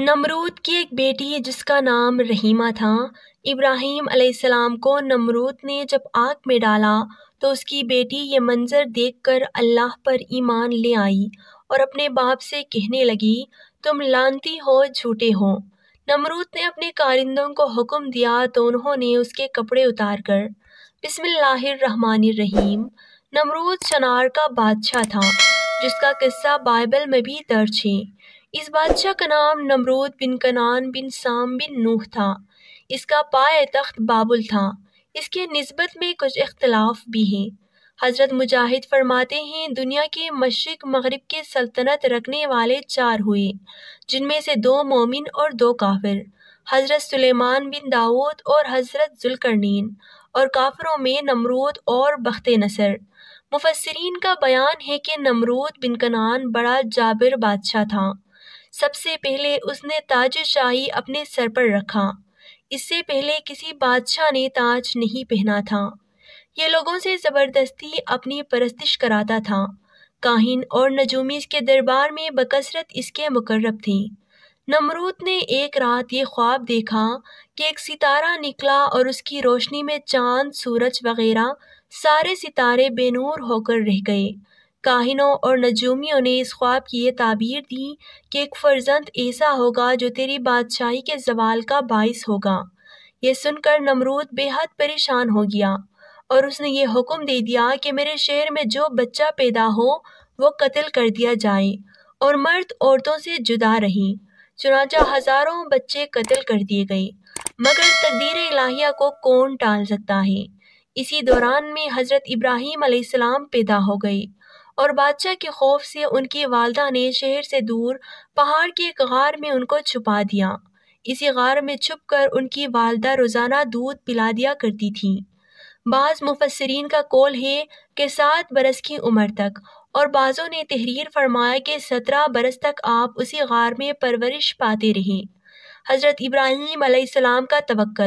नमरूद की एक बेटी है जिसका नाम रहीमा था इब्राहीम अलैहिस्सलाम को नमरूद ने जब आग में डाला तो उसकी बेटी ये मंज़र देखकर अल्लाह पर ईमान ले आई और अपने बाप से कहने लगी तुम लानती हो झूठे हो नमरूद ने अपने कारिंदों को हुक्म दिया तो उन्होंने उसके कपड़े उतार कर रहीम नमरूद शनार का बादशाह था जिसका किस्सा बाइबल में भी दर्ज है इस बादशाह का नाम नमरूद बिन कनान बिन साम बिन नूह था इसका पाए तख्त बाबुल था इसके नस्बत में कुछ इख्तलाफ भी हैं हज़रत मुजाहिद फरमाते हैं दुनिया के मशरक मगरब के सल्तनत रखने वाले चार हुए जिनमें से दो मोमिन और दो काफिर हज़रत सुलेमान बिन दाऊद और हज़रत जुलकरनीन और काफरों में नमरूद और बख्त नसर मुफसरीन का बयान है कि नमरूद बिन कनान बड़ा जाबिर बादशाह था सबसे पहले उसने ताज शाही अपने सर पर रखा इससे पहले किसी बादशाह ने ताज नहीं पहना था ये लोगों से ज़बरदस्ती अपनी परस्तिश कराता था काहिन और नजूमी के दरबार में बकसरत इसके मुकर्रब थे नमरूद ने एक रात ये ख्वाब देखा कि एक सितारा निकला और उसकी रोशनी में चांद सूरज वगैरह सारे सितारे बेनूर होकर रह गए काहिनों और नजूमियों ने इस ख्वाब की ये ताबीर दी कि एक फ़र्जंद ऐसा होगा जो तेरी बादशाही के जवाल का बाइस होगा ये सुनकर नमरूद बेहद परेशान हो गया और उसने ये हुक्म दे दिया कि मेरे शहर में जो बच्चा पैदा हो वो कत्ल कर दिया जाए और मर्द औरतों से जुदा रहीं चुनाचा हज़ारों बच्चे कत्ल कर दिए गए मगर तकदीर इलाहिया को कौन टाल सकता है इसी दौरान में हज़रत इब्राहीम आसमाम पैदा हो गए और बादशाह के खौफ से उनकी वालदा ने शहर से दूर पहाड़ के एक गार में उनको छुपा दिया इसी गार में छुप कर उनकी वालदा रोज़ाना दूध पिला दिया करती थी बाज़ मुफसरीन का कौल है कि सात बरस की उम्र तक और बाज़ों ने तहरीर फरमाया कि सत्रह बरस तक आप उसी गार में परवरिश पाते रहें हज़रत इब्राहिम अलैहिस्सलाम का तवक्ल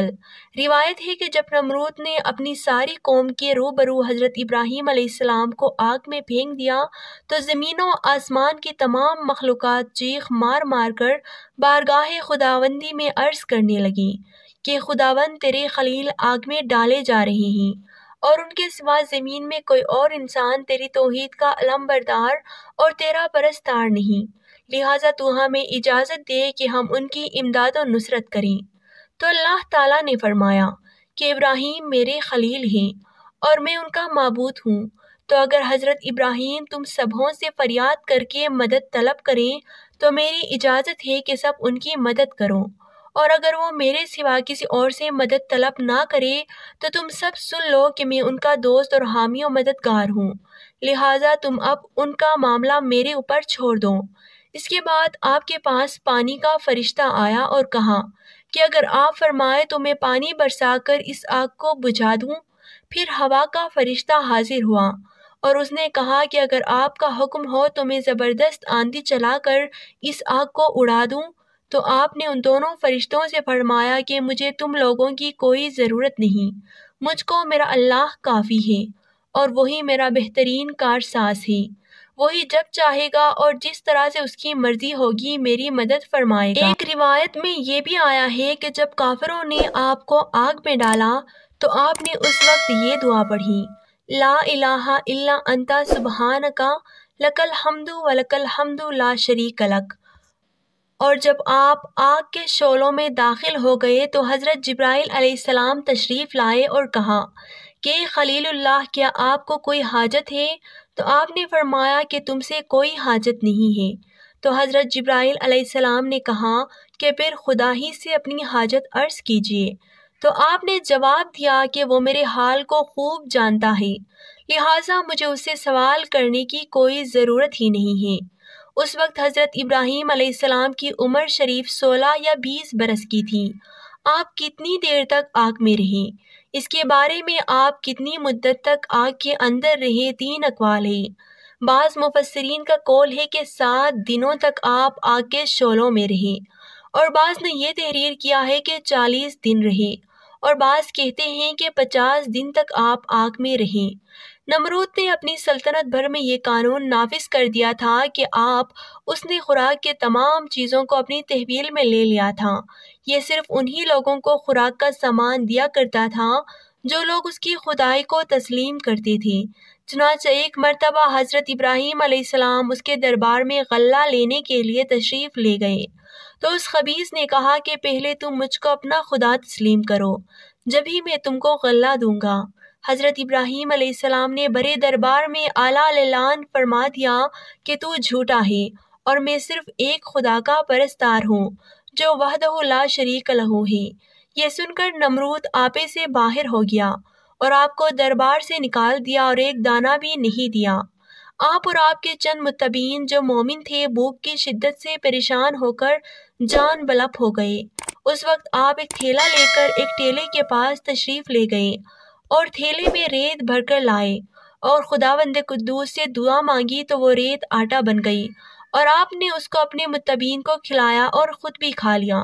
रिवायत है कि जब नमरूद ने अपनी सारी कौम के रूबरू हज़रत इब्राहिम अलैहिस्सलाम को आग में फेंक दिया तो ज़मीनों आसमान की तमाम मखलूक चीख मार मार कर बारगाह खुदावंदी में अर्ज़ करने लगी कि खुदावंद तेरे खलील आग में डाले जा रहे हैं और उनके सिवा ज़मीन में कोई और इंसान तेरी तोहद का अलम बरदार और तेरा परस्तार नहीं लिहाजा तो हमें इजाज़त दे कि हम उनकी इमदाद और नुसरत करें तो अल्लाह ताला ने फरमाया कि इब्राहिम मेरे खलील हैं और मैं उनका मबूत हूँ तो अगर हज़रत इब्राहिम तुम सबों से फ़रियाद करके मदद तलब करें तो मेरी इजाज़त है कि सब उनकी मदद करो और अगर वो मेरे सिवा किसी और से मदद तलब ना करे तो तुम सब सुन लो कि मैं उनका दोस्त और हामी और मददगार हूँ लिहाजा तुम अब उनका मामला मेरे ऊपर छोड़ दो इसके बाद आपके पास पानी का फरिश्ता आया और कहा कि अगर आप फरमाए तो मैं पानी बरसाकर इस आग को बुझा दूं फिर हवा का फरिश्ता हाजिर हुआ और उसने कहा कि अगर आपका हुक्म हो तो मैं ज़बरदस्त आंधी चलाकर इस आग को उड़ा दूं तो आपने उन दोनों फरिश्तों से फरमाया कि मुझे तुम लोगों की कोई ज़रूरत नहीं मुझको मेरा अल्लाह काफ़ी है और वही मेरा बेहतरीन कारसाज है वही जब चाहेगा और जिस तरह से उसकी मर्जी होगी मेरी मदद फरमाएगा एक रिवायत में ये भी आया है कि जब काफरों ने आपको आग में डाला तो आपने उस वक्त ये दुआ पढ़ी ला इलाहा इल्ला अंता सुबहान का लकल हमदु व लकल हमदु ला शरीक लक और जब आप आग के शोलों में दाखिल हो गए तो हज़रत जब्राईल अलैहिस्सलाम तशरीफ़ लाए और कहा कि खलीलुल्लाह क्या आपको कोई हाजत है तो आपने फरमाया कि तुमसे कोई हाजत नहीं है तो हज़रत जब्राईल अलैहिस्सलाम ने कहा कि फिर खुदा ही से अपनी हाजत अर्ज़ कीजिए तो आपने जवाब दिया कि वो मेरे हाल को खूब जानता है लिहाजा मुझे उससे सवाल करने की कोई ज़रूरत ही नहीं है उस वक्त हज़रत इब्राहीम अलैहिस्सलाम की उम्र शरीफ सोलह या बीस बरस की थी आप कितनी देर तक आग में रहें इसके बारे में आप कितनी मुद्दत तक आग के अंदर रहे तीन अकवाल है बाज़ मुफसरीन का कौल है कि सात दिनों तक आप आग के शोलों में रहें और बाज़ ने यह तहरीर किया है कि चालीस दिन रहे और बाज़ कहते हैं कि पचास दिन तक आप आग में रहें नमरूद ने अपनी सल्तनत भर में ये कानून नाफिज कर दिया था कि आप उसने खुराक के तमाम चीज़ों को अपनी तहवील में ले लिया था ये सिर्फ उन्हीं लोगों को खुराक का सामान दिया करता था जो लोग उसकी खुदाई को तस्लीम करते थे चुनाच एक मरतबा हज़रत इब्राहीम आसमाम उसके दरबार में गल्ला लेने के लिए तशरीफ़ ले गए तो उस खबीज़ ने कहा कि पहले तुम मुझको अपना खुदा तस्लीम करो जब ही मैं तुमको गल्ला दूंगा हज़रत इब्राहिम आसमाम ने बड़े दरबार में आला फरमा दिया कि तू झूठा है और मैं सिर्फ एक खुदा का परस्तार हूँ जो ला शरीक लहू है ये सुनकर नमरूद आपे से बाहर हो गया और आपको दरबार से निकाल दिया और एक दाना भी नहीं दिया आप और आपके चंद मुतबीन जो मोमिन थे भूख की शिद्दत से परेशान होकर जान बलप हो गए उस वक्त आप एक थैला लेकर एक टेले के पास तशरीफ़ ले गए और थैले में रेत भरकर लाए और खुदावंद कुद्दूस से दुआ मांगी तो वो रेत आटा बन गई और आपने उसको अपने मुतबीन को खिलाया और ख़ुद भी खा लिया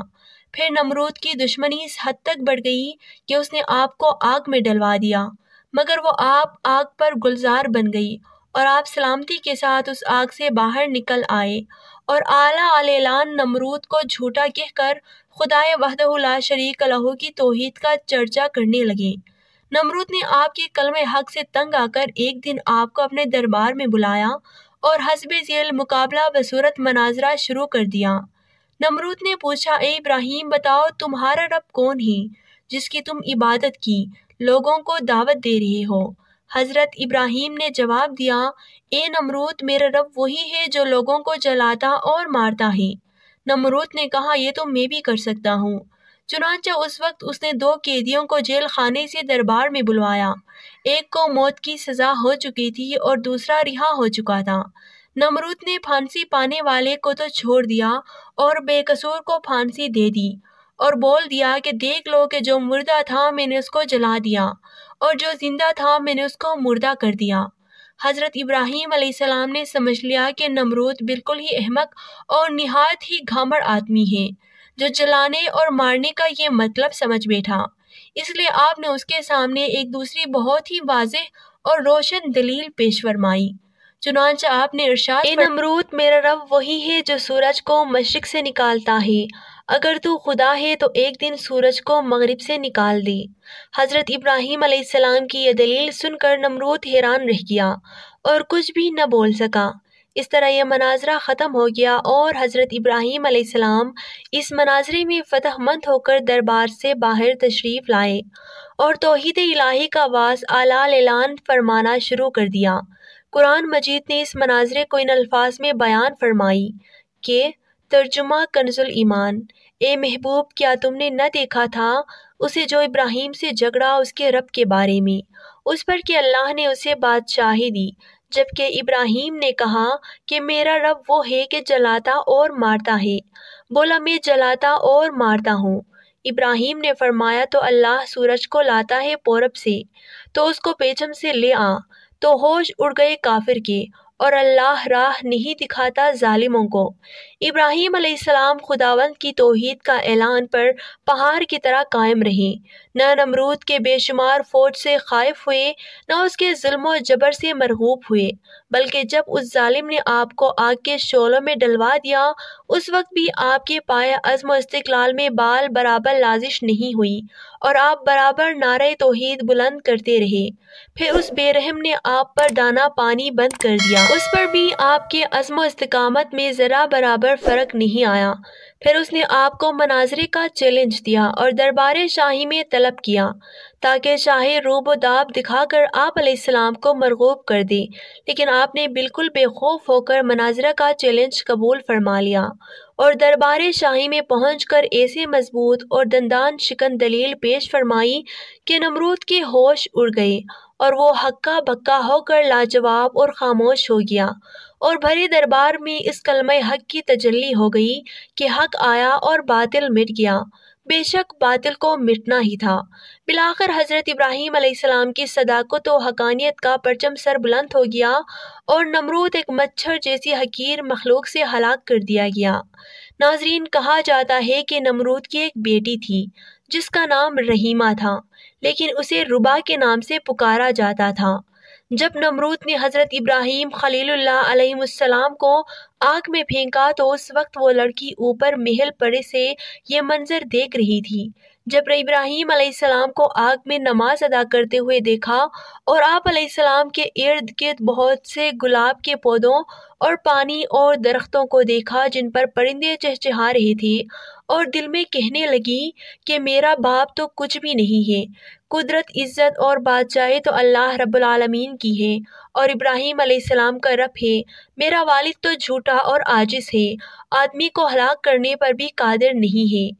फिर नमरूद की दुश्मनी इस हद तक बढ़ गई कि उसने आपको आग में डलवा दिया मगर वो आप आग पर गुलजार बन गई और आप सलामती के साथ उस आग से बाहर निकल आए और आला आलान नमरूद को झूठा कहकर खुदाए वहदहुल्ला शरीक लहू की तोहद का चर्चा करने लगे नमरूद ने आपके कलम हक से तंग आकर एक दिन आपको अपने दरबार में बुलाया और हसब झेल मुकाबला बसूरत मनाजरा शुरू कर दिया नमरूद ने पूछा ए इब्राहिम बताओ तुम्हारा रब कौन है जिसकी तुम इबादत की लोगों को दावत दे रहे हो हज़रत इब्राहिम ने जवाब दिया ए नमरूद मेरा रब वही है जो लोगों को जलाता और मारता है नमरूद ने कहा यह तो मैं भी कर सकता हूँ चुनाचे उस वक्त उसने दो कैदियों को जेल खाने से दरबार में बुलवाया एक को मौत की सज़ा हो चुकी थी और दूसरा रिहा हो चुका था नमरूद ने फांसी पाने वाले को तो छोड़ दिया और बेकसूर को फांसी दे दी और बोल दिया कि देख लो कि जो मुर्दा था मैंने उसको जला दिया और जो जिंदा था मैंने उसको मुर्दा कर दिया हज़रत इब्राहिम सलाम ने समझ लिया कि नमरूद बिल्कुल ही अहमक और निहायत ही घामड़ आदमी है जो जलाने और मारने का ये मतलब समझ बैठा इसलिए आपने उसके सामने एक दूसरी बहुत ही वाजह और रोशन दलील पेश फरमाई चुनाच आपने इरशाद इन अमरूद मेरा रब वही है जो सूरज को मशरक से निकालता है अगर तू खुदा है तो एक दिन सूरज को मग़रब से निकाल दे हज़रत इब्राहिम आसमाम की यह दलील सुनकर नमरूद हैरान रह गया और कुछ भी न बोल सका इस तरह यह मनाजरा ख़त्म हो गया और हज़रत इब्राहीम आसमाम इस मनाजरे में फ़तहमंद होकर दरबार से बाहर तशरीफ़ लाए और तोहद इलाही का वास आला ऐलान फरमाना शुरू कर दिया कुरान मजीद ने इस मनाजरे को इन अल्फाज में बयान फरमाई कि तर्जुमा कंजुल ईमान ए महबूब क्या तुमने न देखा था उसे जो इब्राहिम से झगड़ा उसके रब के बारे में उस पर कि अल्लाह ने उसे बादशाही दी जबकि इब्राहिम ने कहा कि मेरा रब वो है कि जलाता और मारता है बोला मैं जलाता और मारता हूँ इब्राहिम ने फरमाया तो अल्लाह सूरज को लाता है पौरब से तो उसको पेचम से ले आ तो होश उड़ गए काफिर के और अल्लाह राह नहीं दिखाता ालिमों को इब्राहिम आसमाम खुदावंद की तोहद का ऐलान पर पहाड़ की तरह कायम रही न नमरूद के बेशुमार फौज से खाइफ हुए न उसके जुल्म जबर से मरगूब हुए बल्कि जब उस जालिम ने आपको आग के शोलों में डलवा दिया उस वक्त भी आपके पाए अज़म इस्तलाल में बाल बराबर लाजिश नहीं हुई और आप बराबर नारे तोहद बुलंद करते रहे फिर उस बेरहम ने आप पर दाना पानी बंद कर दिया उस पर भी आपके अज़म इस्तकामत में ज़रा बराबर फ़र्क नहीं आया फिर उसने आप को मनाजरे का चैलेंज दिया और दरबार शाही में तलब किया ताकि शाह रूब दाब दिखाकर आप सलाम को मरगूब कर दे लेकिन आपने बिल्कुल बेखौफ होकर मनाजरा का चैलेंज कबूल फरमा लिया और दरबार शाही में पहुँच कर ऐसे मजबूत और दंदान शिकन दलील पेश फरमाई कि नमरूद के होश उड़ गए और वो हक्का बक्का होकर लाजवाब और ख़ामोश हो गया और भरे दरबार में इस कलम हक की तजली हो गई कि हक आया और बातिल मिट गया बेशक बातिल को मिटना ही था बिलाकर हज़रत इब्राहिम आसमाम की सदाकत व हकानियत का परचम सर बुलंद हो गया और नमरूद एक मच्छर जैसी हकीर मखलूक से हलाक कर दिया गया नाजरीन कहा जाता है कि नमरूद की एक बेटी थी जिसका नाम रहीमा था लेकिन उसे रुबा के नाम से पुकारा जाता था जब नमरूद ने हज़रत इब्राहिम खलीलुल्लाम को आग में फेंका तो उस वक्त वो लड़की ऊपर महल पड़े से ये मंज़र देख रही थी जब इब्राहिम सलाम को आग में नमाज अदा करते हुए देखा और आप सलाम के इर्द गिर्द बहुत से गुलाब के पौधों और पानी और दरख्तों को देखा जिन पर परिंदे चहचहा रहे थे और दिल में कहने लगी कि मेरा बाप तो कुछ भी नहीं है कुदरत इज़्ज़त और बादशाह तो अल्लाह रबालमीन की है और इब्राहिम अलैहिस्सलाम का रब है मेरा वालिद तो झूठा और आजिज़ है आदमी को हलाक करने पर भी कादिर नहीं है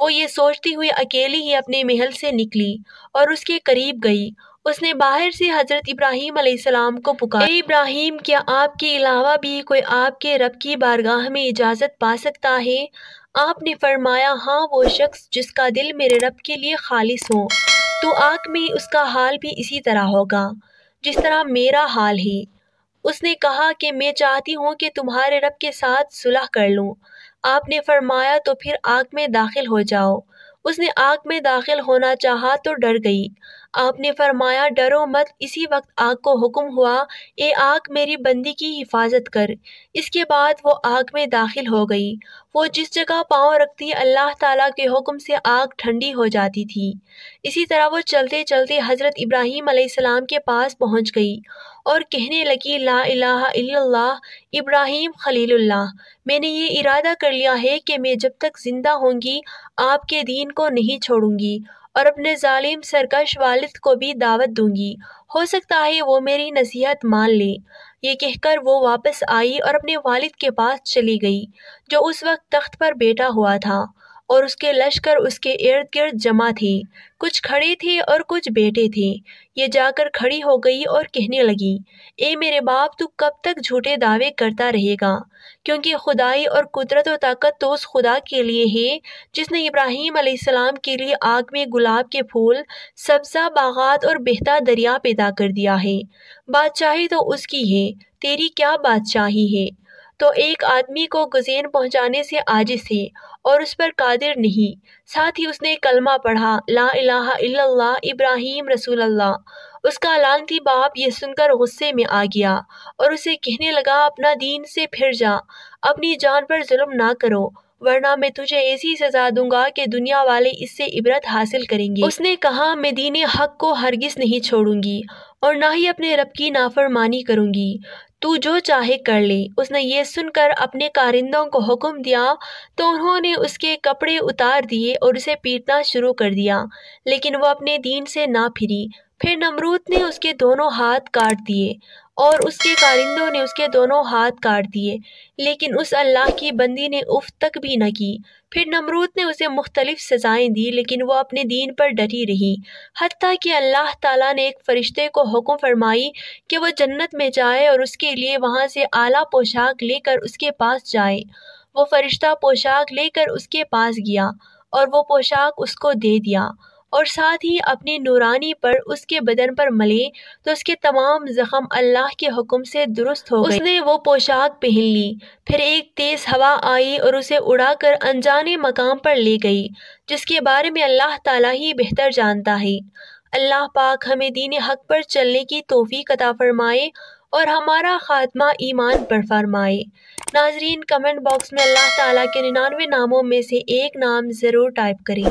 वो ये सोचती हुई अकेली ही अपने महल से निकली और उसके करीब गई उसने बाहर से हज़रत इब्राहिम अलैहिस्सलाम को पुकारा इब्राहिम क्या आपके अलावा भी कोई आपके रब की बारगाह में इजाज़त पा सकता है आपने फरमाया हाँ वो शख्स जिसका दिल मेरे रब के लिए खालिश हो तो आग में उसका हाल भी इसी तरह होगा जिस तरह मेरा हाल है उसने कहा कि मैं चाहती हूँ कि तुम्हारे रब के साथ सुलह कर लूँ आपने फरमाया तो फिर आग में दाखिल हो जाओ उसने आग में दाखिल होना चाहा तो डर गई आपने फरमाया डरो मत इसी वक्त आग को हुक्म हुआ ए आग मेरी बंदी की हिफाजत कर इसके बाद वो आग में दाखिल हो गई वो जिस जगह पाँव रखती अल्लाह ताला के हुक्म से आग ठंडी हो जाती थी इसी तरह वो चलते चलते हज़रत इब्राहीम सलाम के पास पहुँच गई और कहने लगी ला इलाहा इल्लल्लाह इब्राहीम खलीलुल्लाह मैंने ये इरादा कर लिया है कि मैं जब तक ज़िंदा होंगी आपके दीन को नहीं छोड़ूंगी और अपने ालिम सरकश वालिद को भी दावत दूंगी हो सकता है वो मेरी नसीहत मान ले ये कहकर वो वापस आई और अपने वालिद के पास चली गई जो उस वक्त तख्त पर बैठा हुआ था और उसके लश्कर उसके इर्द गिर्द जमा थी कुछ खड़े थे और कुछ बैठे थे ये जाकर खड़ी हो गई और कहने लगी ए मेरे बाप तू कब तक झूठे दावे करता रहेगा क्योंकि खुदाई और कुदरत और ताकत तो उस खुदा के लिए है जिसने इब्राहीम अलैहिस्सलाम के लिए आग में गुलाब के फूल सब्जा बागात और बेहता दरिया पैदा कर दिया है बादशाही तो उसकी है तेरी क्या बादशाही है तो एक आदमी को गुजेन पहुंचाने से आजिज थे और उस पर कादिर नहीं साथ ही उसने कलमा पढ़ा ला इलाहा इल्लल्लाह इब्राहिम रसूल अल्लाह उसका लानती बाप यह सुनकर गुस्से में आ गया और उसे कहने लगा अपना दीन से फिर जा अपनी जान पर जुल्म ना करो वरना मैं तुझे ऐसी सजा दूंगा कि दुनिया वाले इससे इबरत हासिल करेंगे उसने कहा मैं दीन हक को हरगिज नहीं छोड़ूंगी और ना ही अपने रब की नाफरमानी करूंगी तू जो चाहे कर ले उसने ये सुनकर अपने कारिंदों को हुक्म दिया तो उन्होंने उसके कपड़े उतार दिए और उसे पीटना शुरू कर दिया लेकिन वह अपने दीन से ना फिरी फिर नमरूद ने उसके दोनों हाथ काट दिए और उसके कारिंदों ने उसके दोनों हाथ काट दिए लेकिन उस अल्लाह की बंदी ने उफ तक भी न की फिर नमरूद ने उसे मुख्तलिफ सज़ाएँ दी लेकिन वह अपने दीन पर डरी रही हती कि अल्लाह ताला ने एक फ़रिश्ते को हुक्म फरमाई कि वह जन्नत में जाए और उसके लिए वहाँ से आला पोशाक लेकर उसके पास जाए वो फ़रिश्ता पोशाक लेकर उसके पास गया और वो पोशाक उसको दे दिया और साथ ही अपनी नूरानी पर उसके बदन पर मले तो उसके तमाम जख्म अल्लाह के हुक्म से दुरुस्त हो गए उसने वो पोशाक पहन ली फिर एक तेज़ हवा आई और उसे उड़ाकर अनजाने मकाम पर ले गई जिसके बारे में अल्लाह ताला ही बेहतर जानता है अल्लाह पाक हमें दीन हक पर चलने की तोफ़ी कता फरमाए और हमारा खात्मा ईमान पर फरमाए नाजरीन कमेंट बॉक्स में अल्लाह ताला के निन्यानवे नामों में से एक नाम ज़रूर टाइप करें